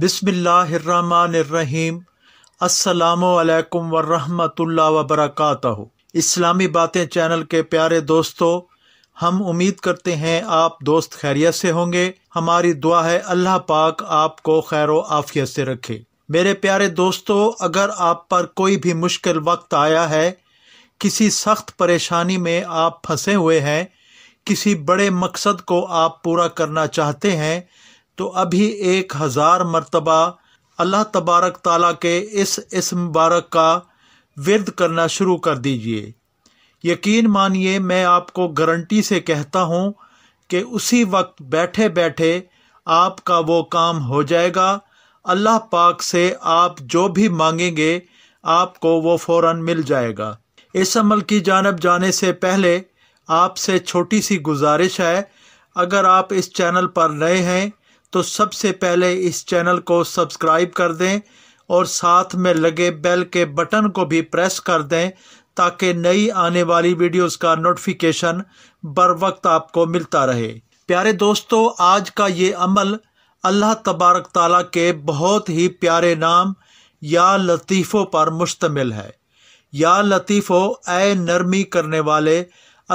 बिसमीम् असलकम वरहमतुल्ला वबरकत इस्लामी बातें चैनल के प्यारे दोस्तों हम उम्मीद करते हैं आप दोस्त खैरियत से होंगे हमारी दुआ है अल्लाह पाक आपको खैर आफियत से रखे मेरे प्यारे दोस्तों अगर आप पर कोई भी मुश्किल वक्त आया है किसी सख्त परेशानी में आप फंसे हुए हैं किसी बड़े मकसद को आप पूरा करना चाहते हैं तो अभी एक हज़ार मरतबा अल्लाह तबारक ताला के इस इस मुबारक का विरद करना शुरू कर दीजिए यकीन मानिए मैं आपको गारंटी से कहता हूँ कि उसी वक्त बैठे बैठे आपका वो काम हो जाएगा अल्लाह पाक से आप जो भी मांगेंगे आपको वो फ़ौर मिल जाएगा इस अमल की जानब जाने से पहले आपसे छोटी सी गुजारिश है अगर आप इस चैनल पर नए हैं तो सबसे पहले इस चैनल को सब्सक्राइब कर दें और साथ में लगे बेल के बटन को भी प्रेस कर दें ताकि नई आने वाली वीडियोस का नोटिफिकेशन बर वक्त आपको मिलता रहे प्यारे दोस्तों आज का ये अमल अल्लाह तबारक ताला के बहुत ही प्यारे नाम या लतीफ़ों पर मुश्तमिल है या लतीफ़ो ए नरमी करने वाले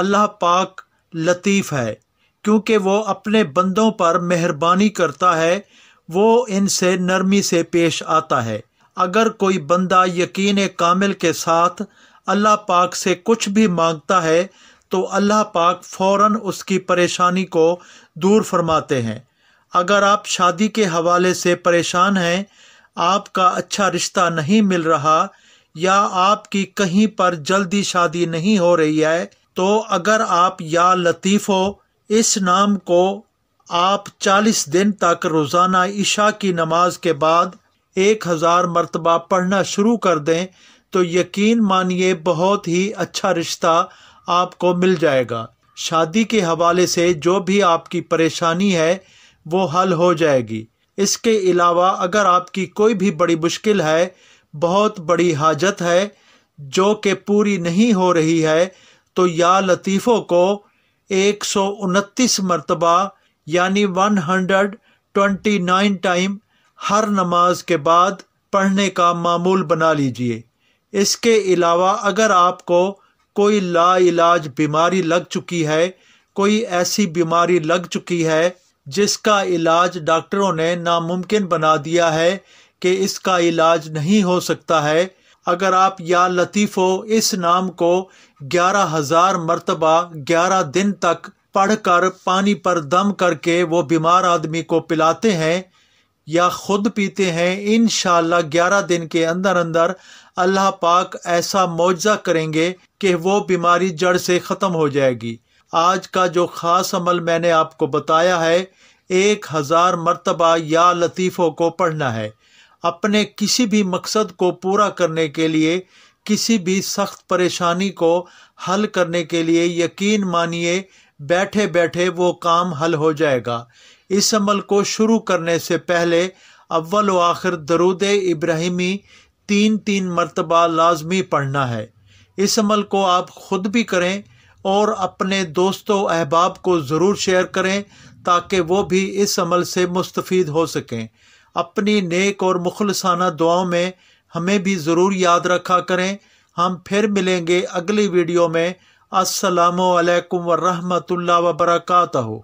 अल्लाह पाक लतीफ़ है क्योंकि वो अपने बंदों पर मेहरबानी करता है वो इनसे नरमी से पेश आता है अगर कोई बंदा यकीन कामिल के साथ अल्लाह पाक से कुछ भी मांगता है तो अल्लाह पाक फ़ौर उसकी परेशानी को दूर फरमाते हैं अगर आप शादी के हवाले से परेशान हैं आपका अच्छा रिश्ता नहीं मिल रहा या आपकी कहीं पर जल्दी शादी नहीं हो रही है तो अगर आप या लतीफ़ हो इस नाम को आप चालीस दिन तक रोज़ाना इशा की नमाज के बाद एक हज़ार मरतबा पढ़ना शुरू कर दें तो यकीन मानिए बहुत ही अच्छा रिश्ता आपको मिल जाएगा शादी के हवाले से जो भी आपकी परेशानी है वो हल हो जाएगी इसके अलावा अगर आपकी कोई भी बड़ी मुश्किल है बहुत बड़ी हाजत है जो कि पूरी नहीं हो रही है तो या लतीफ़ों को एक सौ उनतीस मरतबा यानी one hundred twenty nine time हर नमाज के बाद पढ़ने का मामूल बना लीजिए इसके अलावा अगर आपको कोई लाइलाज बीमारी लग चुकी है कोई ऐसी बीमारी लग चुकी है जिसका इलाज डॉक्टरों ने नामुमकिन बना दिया है कि इसका इलाज नहीं हो सकता है अगर आप या लतीफ़ो इस नाम को ग्यारह हज़ार मरतबा ग्यारह दिन तक पढ़ कर पानी पर दम करके वो बीमार आदमी को पिलाते हैं या ख़ुद पीते हैं इन शाह ग्यारह दिन के अंदर अंदर अल्लाह पाक ऐसा मुआवजा करेंगे कि वो बीमारी जड़ से ख़त्म हो जाएगी आज का जो ख़ास अमल मैंने आपको बताया है एक हज़ार मरतबा या लतीफ़ों को पढ़ना है अपने किसी भी मकसद को पूरा करने के लिए किसी भी सख्त परेशानी को हल करने के लिए यकीन मानिए बैठे बैठे वो काम हल हो जाएगा इस अमल को शुरू करने से पहले अव्वल व आखिर दरूद इब्राहिमी तीन तीन मरतबा लाजमी पढ़ना है इस अमल को आप खुद भी करें और अपने दोस्तों अहबाब को ज़रूर शेयर करें ताकि वो भी इस अमल से मुस्तफ़ हो सकें अपनी नेक और मुखलसाना दुआओं में हमें भी ज़रूर याद रखा करें हम फिर मिलेंगे अगली वीडियो में असलकम वरहमल वर्का